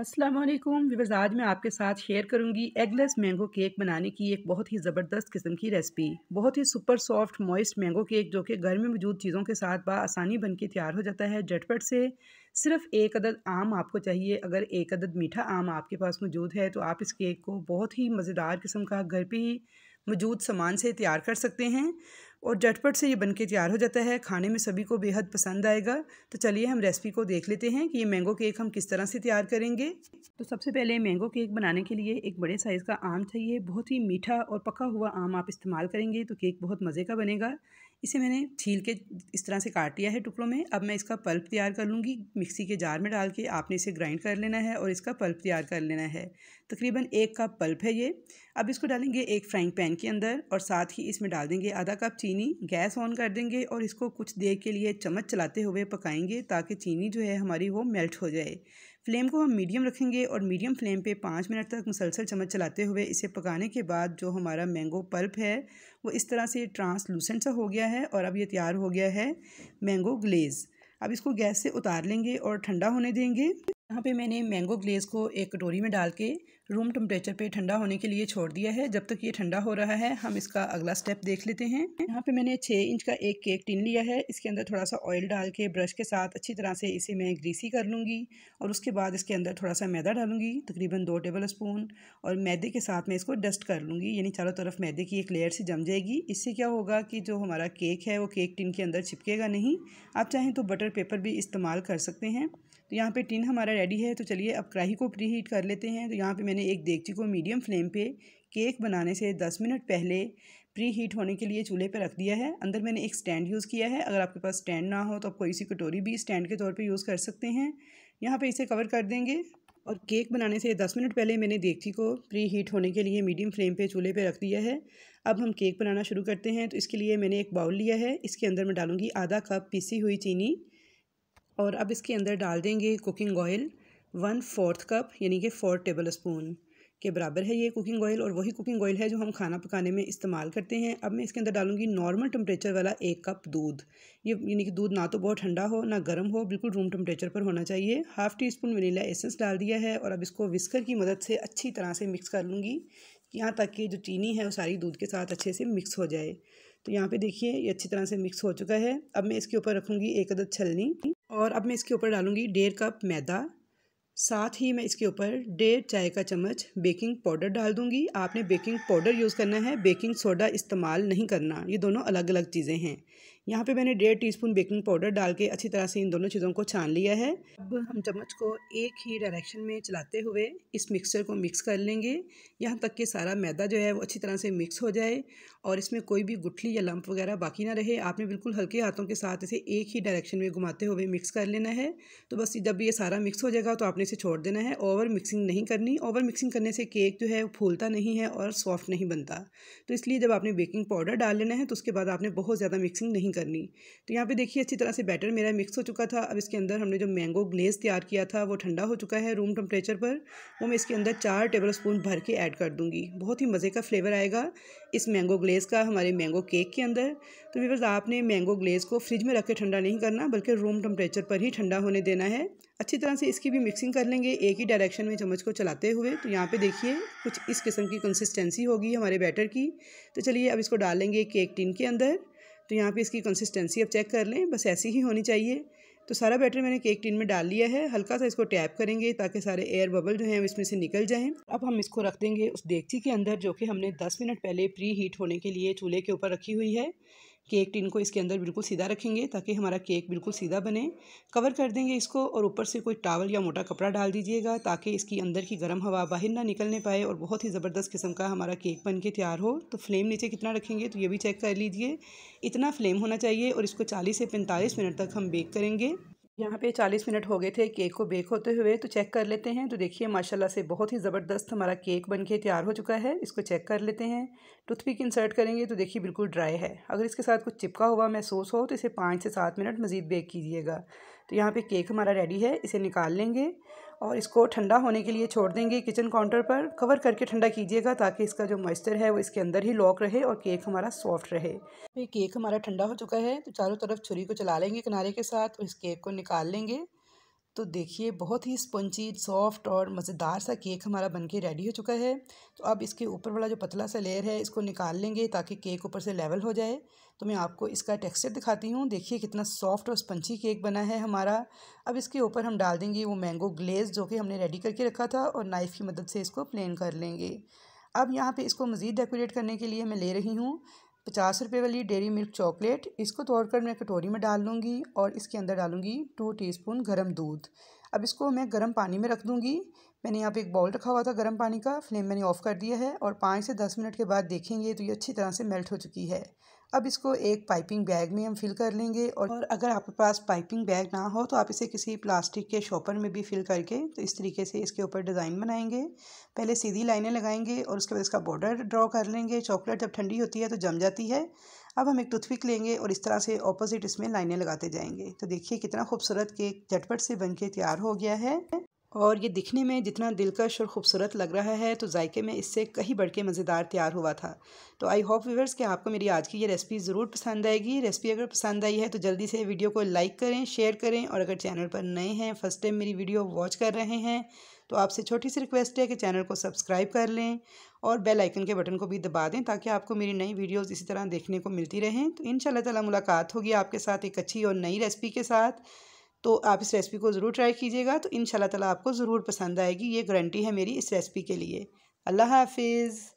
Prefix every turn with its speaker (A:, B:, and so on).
A: अस्सलाम वालेकुम आज मैं आपके साथ शेयर करूंगी एगलेस मैंगो केक बनाने की एक बहुत ही ज़बरदस्त किस्म की रेसिपी बहुत ही super soft moist mango cake जो कि घर में मौजूद चीज़ों के साथ बसानी बन के तैयार हो जाता है झटपट से सिर्फ एक अदद आम आपको चाहिए अगर एक अदद मीठा आम आपके पास मौजूद है तो आप इस केक को बहुत ही मज़ेदार किस्म का घर पर ही मौजूद सामान से तैयार कर सकते हैं और झटपट से ये बनके तैयार हो जाता है खाने में सभी को बेहद पसंद आएगा तो चलिए हम रेसिपी को देख लेते हैं कि ये मैंगो केक हम किस तरह से तैयार करेंगे तो सबसे पहले मैंगो केक बनाने के लिए एक बड़े साइज़ का आम चाहिए बहुत ही मीठा और पका हुआ आम आप इस्तेमाल करेंगे तो केक बहुत मज़े का बनेगा इसे मैंने छील के इस तरह से काट लिया है टुकड़ों में अब मैं इसका पल्प तैयार कर लूँगी मिक्सी के जार में डाल के आपने इसे ग्राइंड कर लेना है और इसका पल्प तैयार कर लेना है तकरीबन एक कप पल्प है ये अब इसको डालेंगे एक फ्राइंग पैन के अंदर और साथ ही इसमें डाल देंगे आधा कप चीनी गैस ऑन कर देंगे और इसको कुछ देर के लिए चम्मच चलाते हुए पकाएंगे ताकि चीनी जो है हमारी वो मेल्ट हो जाए फ्लेम को हम मीडियम रखेंगे और मीडियम फ्लेम पे पाँच मिनट तक मुसलसल चम्मच चलाते हुए इसे पकाने के बाद जो हमारा मैंगो पल्प है वो इस तरह से ट्रांसलूसेंट सा हो गया है और अब ये तैयार हो गया है मैंगो ग्लेज़ अब इसको गैस से उतार लेंगे और ठंडा होने देंगे यहाँ पे मैंने मैंगो ग्लेज़ को एक कटोरी में डाल के रूम टेम्परेचर पे ठंडा होने के लिए छोड़ दिया है जब तक ये ठंडा हो रहा है हम इसका अगला स्टेप देख लेते हैं यहाँ पे मैंने छः इंच का एक केक टिन लिया है इसके अंदर थोड़ा सा ऑयल डाल के ब्रश के साथ अच्छी तरह से इसे मैं ग्रीसी कर लूँगी और उसके बाद इसके अंदर थोड़ा सा मैदा डालूंगी तकरीबन दो टेबल स्पून और मैदे के साथ मैं इसको डस्ट कर लूँगी यानी चारों तरफ मैदे की एक लेयर से जम जाएगी इससे क्या होगा कि जो हमारा केक है वो केक टिन के अंदर चिपकेगा नहीं आप चाहें तो बटर पेपर भी इस्तेमाल कर सकते हैं तो यहाँ पे टिन हमारा रेडी है तो चलिए अब कढ़ाई को प्री हीट कर लेते हैं तो यहाँ पे मैंने एक देगची को मीडियम फ्लेम पे केक बनाने से दस मिनट पहले प्री हीट होने के लिए चूल्हे पे रख दिया है अंदर मैंने एक स्टैंड यूज़ किया है अगर आपके पास स्टैंड ना हो तो आप कोई सी कटोरी भी स्टैंड के तौर पर यूज़ कर सकते हैं यहाँ पर इसे कवर कर देंगे और केक बनाने से दस मिनट पहले मैंने देगची को प्री हीट होने के लिए मीडियम फ्लेम पे चूल्हे पे रख दिया है अब हम केक बनाना शुरू करते हैं तो इसके लिए मैंने एक बाउल लिया है इसके अंदर मैं डालूँगी आधा कप पीसी हुई चीनी और अब इसके अंदर डाल देंगे cooking oil one fourth cup यानी कि फोर टेबल स्पून के बराबर है ये कुकिंग ऑयल और वही कुकिंग ऑयल है जो हम खाना पकाने में इस्तेमाल करते हैं अब मैं इसके अंदर डालूंगी नॉर्मल टेम्परेचर वाला एक कप दूध ये यानी कि दूध ना तो बहुत ठंडा हो ना गर्म हो बिल्कुल रूम टेम्परेचर पर होना चाहिए half teaspoon vanilla essence डाल दिया है और अब इसको विस्कर की मदद से अच्छी तरह से मिक्स कर लूँगी यहाँ तक कि जो चीनी है वो सारी दूध के साथ अच्छे से मिक्स हो जाए तो यहाँ पर देखिए ये अच्छी तरह से मिक्स हो चुका है अब मैं इसके ऊपर रखूँगी एक अदद छलनी और अब मैं इसके ऊपर डालूँगी डेढ़ कप मैदा साथ ही मैं इसके ऊपर डेढ़ चाय का चम्मच बेकिंग पाउडर डाल दूंगी आपने बेकिंग पाउडर यूज़ करना है बेकिंग सोडा इस्तेमाल नहीं करना ये दोनों अलग अलग चीज़ें हैं यहाँ पे मैंने डेढ़ टीस्पून बेकिंग पाउडर डाल के अच्छी तरह से इन दोनों चीज़ों को छान लिया है अब हम चम्मच को एक ही डायरेक्शन में चलाते हुए इस मिक्सचर को मिक्स कर लेंगे यहाँ तक कि सारा मैदा जो है वो अच्छी तरह से मिक्स हो जाए और इसमें कोई भी गुठली या लंप वगैरह बाकी ना रहे आपने बिल्कुल हल्के हाथों के साथ इसे एक ही डायरेक्शन में घुमाते हुए मिक्स कर लेना है तो बस जब ये सारा मिक्स हो जाएगा तो आपने इसे छोड़ देना है ओवर मिक्सिंग नहीं करनी ओवर मिक्सिंग करने से केक जो है वो फूलता नहीं है और सॉफ्ट नहीं बनता तो इसलिए जब आपने बेकिंग पाउडर डाल लेना है तो उसके बाद आपने बहुत ज़्यादा मिक्सिंग नहीं करनी तो यहाँ पे देखिए अच्छी तरह से बैटर मेरा मिक्स हो चुका था अब इसके अंदर हमने जो मैंगो ग्लेस तैयार किया था वो ठंडा हो चुका है रूम टेम्परेचर पर वो मैं इसके अंदर चार टेबल स्पून भर के ऐड कर दूँगी बहुत ही मज़े का फ्लेवर आएगा इस मैंगो ग्लेस का हमारे मैंगो केक के अंदर तो वीवर्स आपने मैंगो ग्लेस को फ्रिज में रख के ठंडा नहीं करना बल्कि रूम टेम्परेचर पर ही ठंडा होने देना है अच्छी तरह से इसकी भी मिक्सिंग कर लेंगे एक ही डायरेक्शन में चम्मच को चलाते हुए तो यहाँ पे देखिए कुछ इस किस्म की कंसिस्टेंसी होगी हमारे बैटर की तो चलिए अब इसको डाल लेंगे केक टिन के अंदर तो यहाँ पे इसकी कंसिस्टेंसी अब चेक कर लें बस ऐसी ही होनी चाहिए तो सारा बैटर मैंने केक टिन में डाल लिया है हल्का सा इसको टैप करेंगे ताकि सारे एयर बबल जो हैं इसमें से निकल जाएं अब हम इसको रख देंगे उस देगची के अंदर जो कि हमने 10 मिनट पहले प्री हीट होने के लिए चूल्हे के ऊपर रखी हुई है केक टिन को इसके अंदर बिल्कुल सीधा रखेंगे ताकि हमारा केक बिल्कुल सीधा बने कवर कर देंगे इसको और ऊपर से कोई टावल या मोटा कपड़ा डाल दीजिएगा ताकि इसकी अंदर की गर्म हवा बाहर ना निकलने पाए और बहुत ही ज़बरदस्त किस्म का हमारा केक बन के तैयार हो तो फ्लेम नीचे कितना रखेंगे तो ये भी चेक कर लीजिए इतना फ्लेम होना चाहिए और इसको चालीस से पैंतालीस मिनट तक हम बेक करेंगे यहाँ पे 40 मिनट हो गए थे केक को बेक होते हुए तो चेक कर लेते हैं तो देखिए माशाल्लाह से बहुत ही ज़बरदस्त हमारा केक बन के तैयार हो चुका है इसको चेक कर लेते हैं टूथपिक इंसर्ट करेंगे तो देखिए बिल्कुल ड्राई है अगर इसके साथ कुछ चिपका हुआ महसूस हो तो इसे पाँच से सात मिनट मज़ीद बेक कीजिएगा तो यहाँ पे केक हमारा रेडी है इसे निकाल लेंगे और इसको ठंडा होने के लिए छोड़ देंगे किचन काउंटर पर कवर करके ठंडा कीजिएगा ताकि इसका जो मॉइस्चर है वो इसके अंदर ही लॉक रहे और केक हमारा सॉफ्ट रहे तो ये केक हमारा ठंडा हो चुका है तो चारों तरफ छुरी को चला लेंगे किनारे के साथ और इस केक को निकाल लेंगे तो देखिए बहुत ही स्पंची सॉफ्ट और मज़ेदार सा केक हमारा बनके रेडी हो चुका है तो अब इसके ऊपर वाला जो पतला सा लेयर है इसको निकाल लेंगे ताकि केक ऊपर से लेवल हो जाए तो मैं आपको इसका टेक्सचर दिखाती हूँ देखिए कितना सॉफ्ट और स्पंची केक बना है हमारा अब इसके ऊपर हम डाल देंगे वो मैंगो ग्लेज जो कि हमने रेडी करके रखा था और नाइफ़ की मदद से इसको प्लेन कर लेंगे अब यहाँ पे इसको मज़ीद डेकोरेट करने के लिए मैं ले रही हूँ पचास रुपये वाली डेरी मिल्क चॉकलेट इसको तोड़कर मैं कटोरी में डाल लूँगी और इसके अंदर डालूँगी टू टीस्पून गरम दूध अब इसको मैं गर्म पानी में रख दूँगी मैंने यहाँ पे एक बाउल रखा हुआ था गर्म पानी का फ्लेम मैंने ऑफ़ कर दिया है और पाँच से दस मिनट के बाद देखेंगे तो ये अच्छी तरह से मेल्ट हो चुकी है अब इसको एक पाइपिंग बैग में हम फिल कर लेंगे और अगर आपके पास पाइपिंग बैग ना हो तो आप इसे किसी प्लास्टिक के शॉपर में भी फिल करके तो इस तरीके से इसके ऊपर डिज़ाइन बनाएंगे पहले सीधी लाइनें लगाएंगे और उसके बाद इसका बॉर्डर ड्रॉ कर लेंगे चॉकलेट जब ठंडी होती है तो जम जाती है अब हम एक टूथपिक लेंगे और इस तरह से ऑपोजिट इसमें लाइनें लगाते जाएंगे तो देखिए कितना खूबसूरत केक झटपट से बन के तैयार हो गया है और ये दिखने में जितना दिलकश और ख़ूबसूरत लग रहा है तो जायके में इससे कहीं बढ़ के मज़ेदार तैयार हुआ था तो आई होप व्यूवर्स कि आपको मेरी आज की ये रेसिपी ज़रूर पसंद आएगी रेसिपी अगर पसंद आई है तो जल्दी से वीडियो को लाइक करें शेयर करें और अगर चैनल पर नए हैं फर्स्ट टाइम मेरी वीडियो वॉच कर रहे हैं तो आपसे छोटी सी रिक्वेस्ट है कि चैनल को सब्सक्राइब कर लें और बेल आइकन के बटन को भी दबा दें ताकि आपको मेरी नई वीडियोस इसी तरह देखने को मिलती रहें तो इन ताला मुलाकात होगी आपके साथ एक अच्छी और नई रेसिपी के साथ तो आप इस रेसिपी को ज़रूर ट्राई कीजिएगा तो इन ताला आपको ज़रूर पसंद आएगी ये गारंटी है मेरी इस रेसिपी के लिए अल्लाह हाफिज़